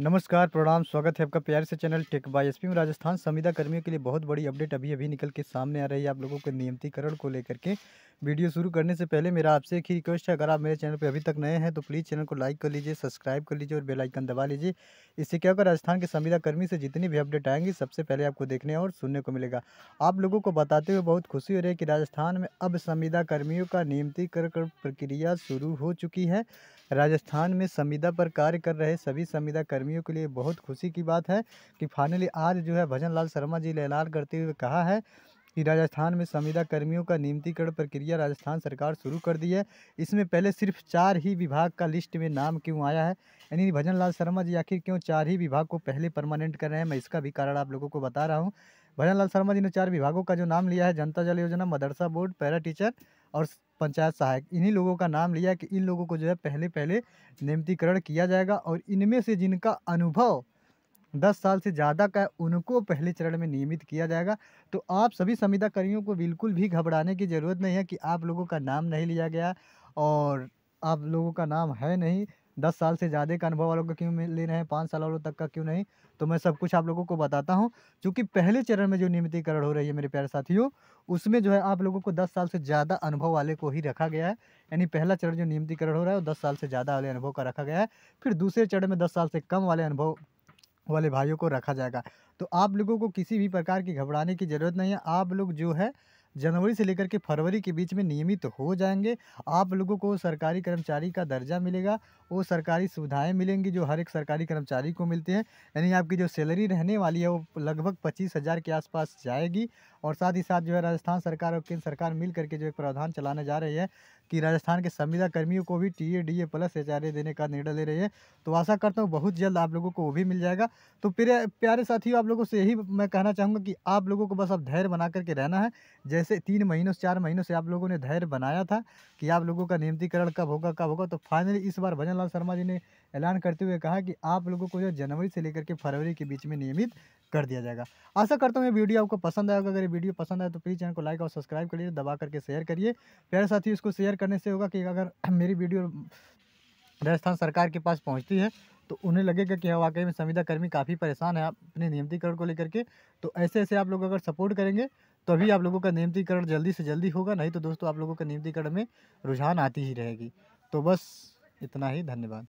नमस्कार प्रणाम स्वागत है आपका प्यार से चैनल टेक बाय एसपी में राजस्थान संविदा कर्मियों के लिए बहुत बड़ी अपडेट अभी अभी निकल के सामने आ रही है आप लोगों के नियमितीकरण को लेकर के वीडियो शुरू करने से पहले मेरा आपसे एक ही रिक्वेस्ट है अगर आप मेरे चैनल पर अभी तक नए हैं तो प्लीज़ चैनल को लाइक कर लीजिए सब्सक्राइब कर लीजिए और बेल आइकन दबा लीजिए इससे क्या होगा राजस्थान के संविदा कर्मी से जितनी भी अपडेट आएंगी सबसे पहले आपको देखने और सुनने को मिलेगा आप लोगों को बताते हुए बहुत खुशी हो रही है कि राजस्थान में अब संविदा कर्मियों का नियमितीकरण प्रक्रिया शुरू हो चुकी है राजस्थान में संविदा पर कार्य कर रहे सभी संविदा कर्मियों के लिए बहुत खुशी की बात है कि फाइनली आज जो है भजन लाल शर्मा जी ने ऐलान करते हुए कहा है कि राजस्थान में संविदा कर्मियों का नियमितीकरण प्रक्रिया राजस्थान सरकार शुरू कर दी है इसमें पहले सिर्फ चार ही विभाग का लिस्ट में नाम क्यों आया है यानी भजन लाल शर्मा जी आखिर क्यों चार ही विभाग को पहले परमानेंट कर रहे हैं मैं इसका भी कारण आप लोगों को बता रहा हूँ भजन लाल शर्मा जी ने चार विभागों का जो नाम लिया है जनता जल योजना मदरसा बोर्ड पैरा टीचर और पंचायत सहायक इन्हीं लोगों का नाम लिया कि इन लोगों को जो है पहले पहले नियमितीकरण किया जाएगा और इनमें से जिनका अनुभव दस साल से ज़्यादा का उनको पहले चरण में नियमित किया जाएगा तो आप सभी संविदा कर्मियों को बिल्कुल भी घबराने की ज़रूरत नहीं है कि आप लोगों का नाम नहीं लिया गया और आप लोगों का नाम है नहीं दस साल से ज़्यादा का अनुभव वालों का क्यों ले रहे हैं पाँच साल वालों तक का क्यों नहीं तो मैं सब कुछ आप लोगों को बताता हूँ क्योंकि पहले चरण में जो नियमितीकरण हो रही है मेरे प्यारे साथियों उसमें जो है आप लोगों को दस साल से ज़्यादा अनुभव वाले को ही रखा गया है यानी पहला चरण जो नियमितीकरण हो रहा है वो दस साल से ज़्यादा वाले अनुभव का रखा गया है फिर दूसरे चरण में दस साल से कम वाले अनुभव वाले भाइयों को रखा जाएगा तो आप लोगों को किसी भी प्रकार की घबराने की ज़रूरत नहीं है आप लोग जो है जनवरी से लेकर के फरवरी के बीच में नियमित तो हो जाएंगे आप लोगों को सरकारी कर्मचारी का दर्जा मिलेगा वो सरकारी सुविधाएं मिलेंगी जो हर एक सरकारी कर्मचारी को मिलते हैं यानी आपकी जो सैलरी रहने वाली है वो लगभग पच्चीस हज़ार के आसपास जाएगी और साथ ही साथ जो है राजस्थान सरकार और केंद्र सरकार मिल करके जो एक प्रावधान चलाने जा रही है कि राजस्थान के संविदा कर्मियों को भी T A D A plus H R A देने का निर्णय ले रही है तो आशा करता हूँ बहुत जल्द आप लोगों को वो भी मिल जाएगा तो प्यारे प्यारे साथियों आप लोगों से यही मैं कहना चाहूँगा कि आप लोगों को बस अब धैर्य बना करके रहना है जैसे तीन महीनों से चार महीनों से आप लोगों ने धैर्य बनाया था कि आप लोगों का नियमतीकरण कब होगा कब होगा तो फाइनली इस बार भजन लाल शर्मा जी ने ऐलान करते हुए कहा कि आप लोगों को जो जनवरी से लेकर के फरवरी के बीच में नियमित कर दिया जाएगा आशा करता हूँ ये वीडियो आपको पसंद आएगा अगर ये वीडियो पसंद आए तो प्लीज़ चैनल को लाइक और सब्सक्राइब करिए दबा करके शेयर करिए प्यारे साथी इसको शेयर करने से होगा कि अगर मेरी वीडियो राजस्थान सरकार के पास पहुँचती है तो उन्हें लगेगा कि हाँ, वाकई में संविदा कर्मी काफ़ी परेशान है अपने नियमितीकरण को लेकर के तो ऐसे ऐसे आप लोग अगर सपोर्ट करेंगे तो अभी आप लोगों का नियमितीकरण जल्दी से जल्दी होगा नहीं तो दोस्तों आप लोगों का नियमितीकरण में रुझान आती ही रहेगी तो बस इतना ही धन्यवाद